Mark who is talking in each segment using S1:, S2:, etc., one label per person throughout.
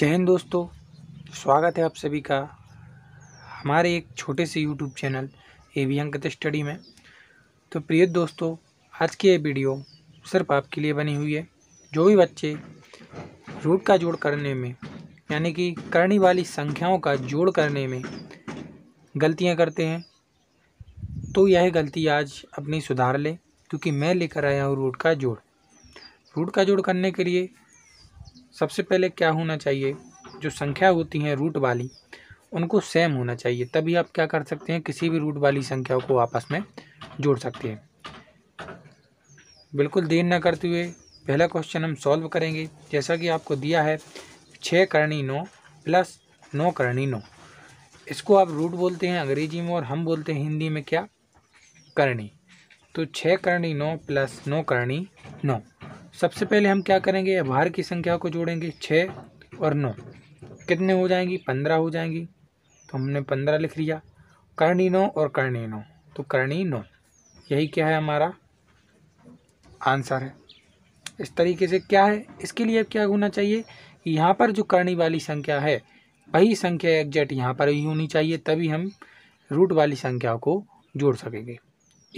S1: जैन दोस्तों स्वागत है आप सभी का हमारे एक छोटे से YouTube channel A V Ankit study में तो प्रिय दोस्तों आज की ये वीडियो सिर्फ आपके लिए बनी हुई है जो भी बच्चे रूट का जोड़ करने में यानी कि करने वाली संख्याओं का जोड़ करने में गलतियां करते हैं तो यह गलती आज अपनी सुधार लें क्योंकि मैं लेकर आया हूँ रूट का जोड़ रूट का जोड़ करने के लिए सबसे पहले क्या होना चाहिए जो संख्या होती हैं रूट वाली उनको सेम होना चाहिए तभी आप क्या कर सकते हैं किसी भी रूट वाली संख्याओं को आपस में जोड़ सकते हैं बिल्कुल देर ना करते हुए पहला क्वेश्चन हम सॉल्व करेंगे जैसा कि आपको दिया है छः करणी नौ प्लस नौ करणी नौ इसको आप रूट बोलते हैं अंग्रेजी में और हम बोलते हैं हिंदी में क्या करणी तो छः करणी नौ प्लस नौ करणी नौ सबसे पहले हम क्या करेंगे बाहर की संख्या को जोड़ेंगे छः और नौ कितने हो जाएंगी पंद्रह हो जाएंगी तो हमने पंद्रह लिख लिया करणी नौ और करणी नौ तो करणी नौ यही क्या है हमारा आंसर है इस तरीके से क्या है इसके लिए क्या होना चाहिए यहाँ पर जो करणी वाली संख्या है वही संख्या एग्जैक्ट यहाँ पर ही होनी चाहिए तभी हम रूट वाली संख्या को जोड़ सकेंगे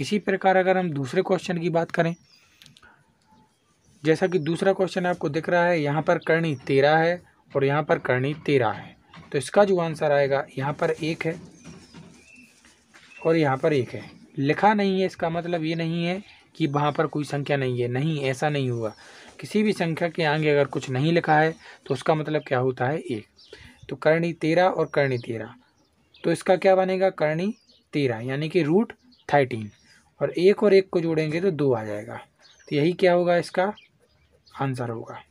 S1: इसी प्रकार अगर हम दूसरे क्वेश्चन की बात करें जैसा कि दूसरा क्वेश्चन आपको दिख रहा है यहाँ पर कर्णी तेरह है और यहाँ पर कर्णी तेरह है तो इसका जो आंसर आएगा यहाँ पर एक है और यहाँ पर एक है लिखा नहीं है इसका मतलब ये नहीं है कि वहाँ पर कोई संख्या नहीं है नहीं ऐसा नहीं हुआ किसी भी संख्या के आगे अगर कुछ नहीं लिखा है तो उसका मतलब क्या होता है एक तो करणी तेरह और करणी तेरह तो इसका क्या बनेगा करणी तेरह यानी कि रूट थर्टीन और एक और एक को जोड़ेंगे तो दो आ जाएगा तो यही क्या होगा इसका आंसर होगा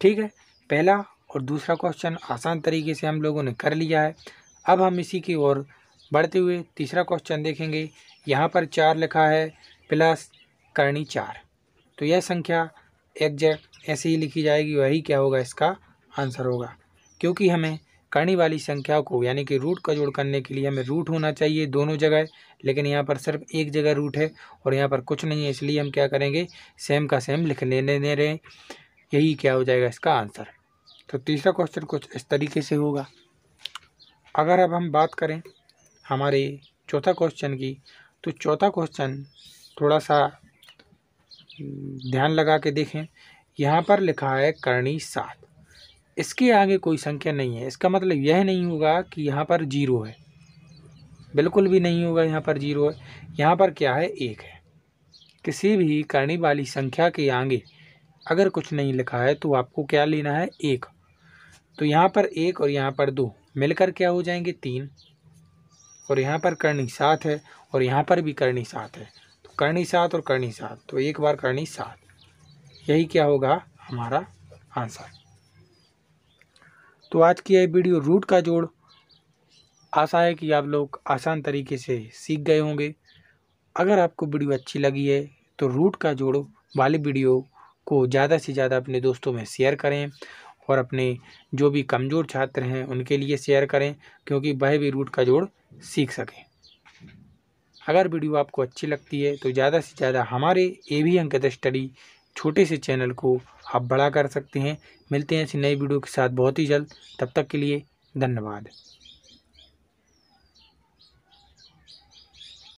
S1: ठीक है पहला और दूसरा क्वेश्चन आसान तरीके से हम लोगों ने कर लिया है अब हम इसी की ओर बढ़ते हुए तीसरा क्वेश्चन देखेंगे यहाँ पर चार लिखा है प्लस करनी चार तो यह संख्या एग्जैक्ट ऐसे ही लिखी जाएगी वही क्या होगा इसका आंसर होगा क्योंकि हमें कर्णी वाली संख्या को यानी कि रूट का जोड़ करने के लिए हमें रूट होना चाहिए दोनों जगह लेकिन यहाँ पर सिर्फ एक जगह रूट है और यहाँ पर कुछ नहीं है इसलिए हम क्या करेंगे सेम का सेम लिख लेने दे रहे यही क्या हो जाएगा इसका आंसर तो तीसरा क्वेश्चन कुछ इस तरीके से होगा अगर अब हम बात करें हमारे चौथा क्वेश्चन की तो चौथा क्वेश्चन थोड़ा सा ध्यान लगा के देखें यहाँ पर लिखा है करणी सात इसके आगे कोई संख्या नहीं है इसका मतलब यह नहीं होगा कि यहाँ पर जीरो है बिल्कुल भी नहीं होगा यहाँ पर जीरो है यहाँ पर क्या है एक है किसी भी करने वाली संख्या के आगे अगर कुछ नहीं लिखा है तो आपको क्या लेना है एक तो यहाँ पर एक और यहाँ पर दो मिलकर क्या हो जाएंगे तीन और यहाँ पर करनी सात है और यहाँ पर भी करनी सात है तो करनी सात और करनी सात तो एक बार करनी सात यही क्या होगा हमारा आंसर तो आज की यह वीडियो रूट का जोड़ आशा है कि आप लोग आसान तरीके से सीख गए होंगे अगर आपको वीडियो अच्छी लगी है तो रूट का जोड़ वाली वीडियो को ज़्यादा से ज़्यादा अपने दोस्तों में शेयर करें और अपने जो भी कमज़ोर छात्र हैं उनके लिए शेयर करें क्योंकि वह भी रूट का जोड़ सीख सकें अगर वीडियो आपको अच्छी लगती है तो ज़्यादा से ज़्यादा हमारे ए भी अंकित स्टडी छोटे से चैनल को आप बड़ा कर सकते हैं मिलते हैं ऐसी नई वीडियो के साथ बहुत ही जल्द तब तक के लिए धन्यवाद